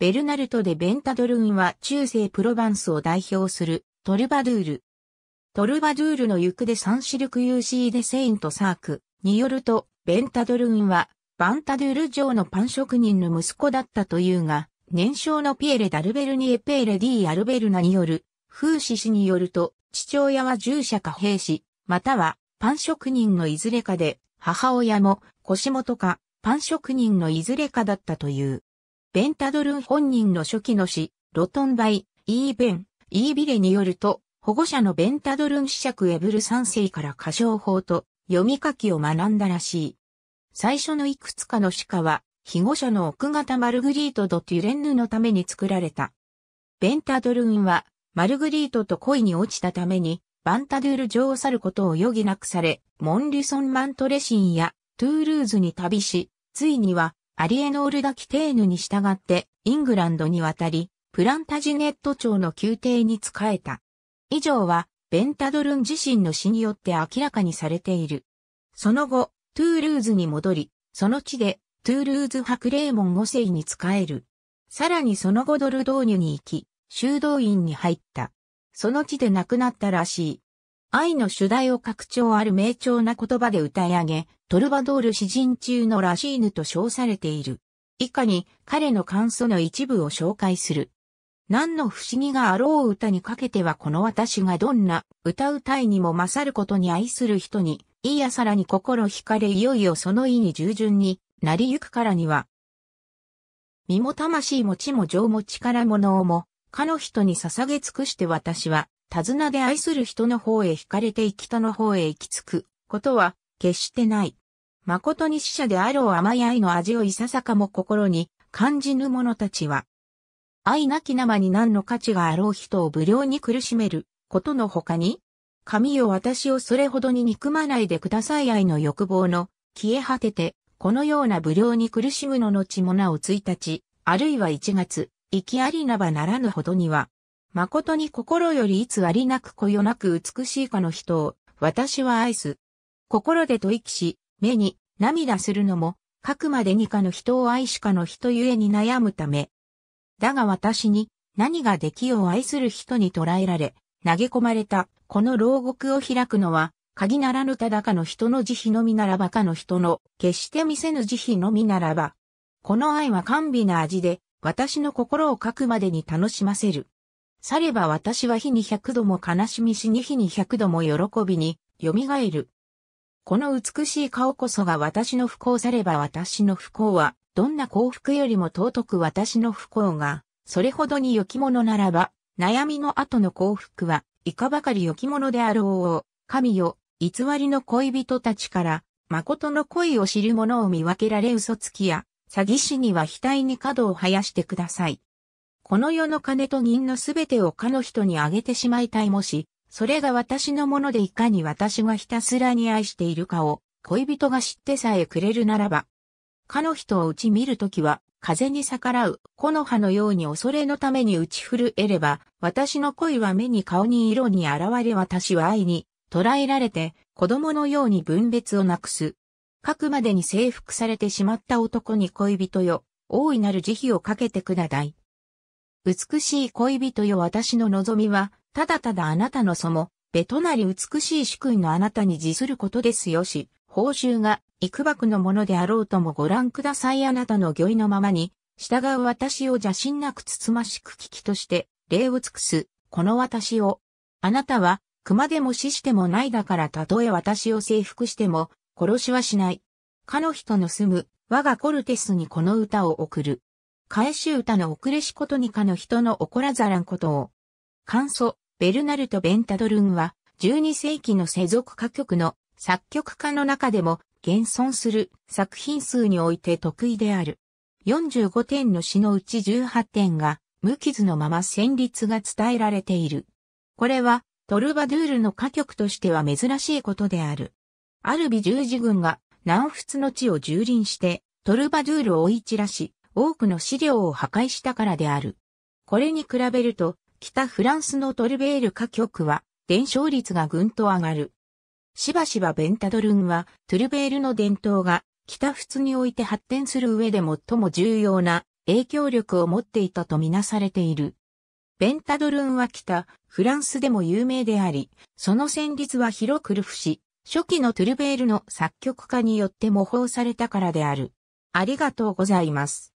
ベルナルト・でベンタドルンは中世プロヴァンスを代表するトルバドゥール。トルバドゥールの行くでサンシルク・ユーシー・セイント・サークによると、ベンタドルンはバンタドゥール城のパン職人の息子だったというが、年少のピエレ・ダルベルニエ・ペーレ・ディ・アルベルナによる、風刺氏によると、父親は従者か兵士、またはパン職人のいずれかで、母親も腰元かパン職人のいずれかだったという。ベンタドルン本人の初期の詩、ロトンバイ、イーベン、イービレによると、保護者のベンタドルン子爵エブル三世から歌唱法と読み書きを学んだらしい。最初のいくつかの詩歌は、被護者の奥方マルグリート・ド・テュレンヌのために作られた。ベンタドルンは、マルグリートと恋に落ちたために、バンタドゥール城を去ることを余儀なくされ、モンリュソン・マントレシンやトゥールーズに旅し、ついにはアリエノール・ダ・キテーヌに従ってイングランドに渡り、プランタジネット朝の宮廷に仕えた。以上は、ベンタドルン自身の死によって明らかにされている。その後、トゥールーズに戻り、その地で、トゥールーズ博レーモン5世に仕える。さらにその後ドルドーニュに行き、修道院に入った。その地で亡くなったらしい。愛の主題を拡張ある明調な言葉で歌い上げ、トルバドール詩人中のラシーヌと称されている。以下に彼の感想の一部を紹介する。何の不思議があろう歌にかけてはこの私がどんな歌うたいにも勝ることに愛する人に、いいやさらに心惹かれいよいよその意に従順になりゆくからには、身も魂も地も情も力も能も、かの人に捧げ尽くして私は、手綱で愛する人の方へ惹かれて生たの方へ行き着くことは決してない。誠に死者であろう甘い愛の味をいささかも心に感じぬ者たちは、愛なき生に何の価値があろう人を無料に苦しめることの他に、神よ私をそれほどに憎まないでください愛の欲望の消え果てて、このような無料に苦しむののちもなお1日、あるいは1月、生きありなばならぬほどには、誠に心よりいつありなくこよなく美しいかの人を、私は愛す。心で吐息し、目に涙するのも、書くまでにかの人を愛しかの人ゆえに悩むため。だが私に、何ができを愛する人に捉えられ、投げ込まれた、この牢獄を開くのは、鍵ならぬただかの人の慈悲のみならばかの人の、決して見せぬ慈悲のみならば。この愛は甘美な味で、私の心を書くまでに楽しませる。されば私は日に百度も悲しみしに日に百度も喜びに、蘇る。この美しい顔こそが私の不幸されば私の不幸は、どんな幸福よりも尊く私の不幸が、それほどに良きものならば、悩みの後の幸福は、いかばかり良きものであろう。神よ、偽りの恋人たちから、誠の恋を知る者を見分けられ嘘つきや、詐欺師には額に角を生やしてください。この世の金と銀のすべてをかの人にあげてしまいたいもし、それが私のものでいかに私がひたすらに愛しているかを、恋人が知ってさえくれるならば。かの人を打ち見るときは、風に逆らう、木の葉のように恐れのために打ち震えれば、私の恋は目に顔に色に現れ私は愛に、捉えられて、子供のように分別をなくす。書くまでに征服されてしまった男に恋人よ、大いなる慈悲をかけてください。美しい恋人よ私の望みは、ただただあなたのそも、べとなり美しい主君のあなたに自することですよし、報酬が、幾幕のものであろうともご覧くださいあなたの御意のままに、従う私を邪心なくつつましく聞きとして、礼を尽くす、この私を。あなたは、熊でも死してもないだからたとえ私を征服しても、殺しはしない。かの人の住む、我がコルテスにこの歌を送る。返し歌の遅れしことにかの人の怒らざらんことを。簡素、ベルナルト・ベンタドルンは、12世紀の世俗歌曲の作曲家の中でも、現存する作品数において得意である。45点の詩のうち18点が、無傷のまま旋律が伝えられている。これは、トルバドゥールの歌曲としては珍しいことである。アルビ十字軍が南仏の地を蹂躙して、トルバドゥールを追い散らし、多くの資料を破壊したからである。これに比べると、北フランスのトルベール歌曲は、伝承率がぐんと上がる。しばしばベンタドルンは、トルベールの伝統が、北仏において発展する上で最も重要な影響力を持っていたとみなされている。ベンタドルンは北、フランスでも有名であり、その旋律は広くルフし、初期のトゥルベールの作曲家によって模倣されたからである。ありがとうございます。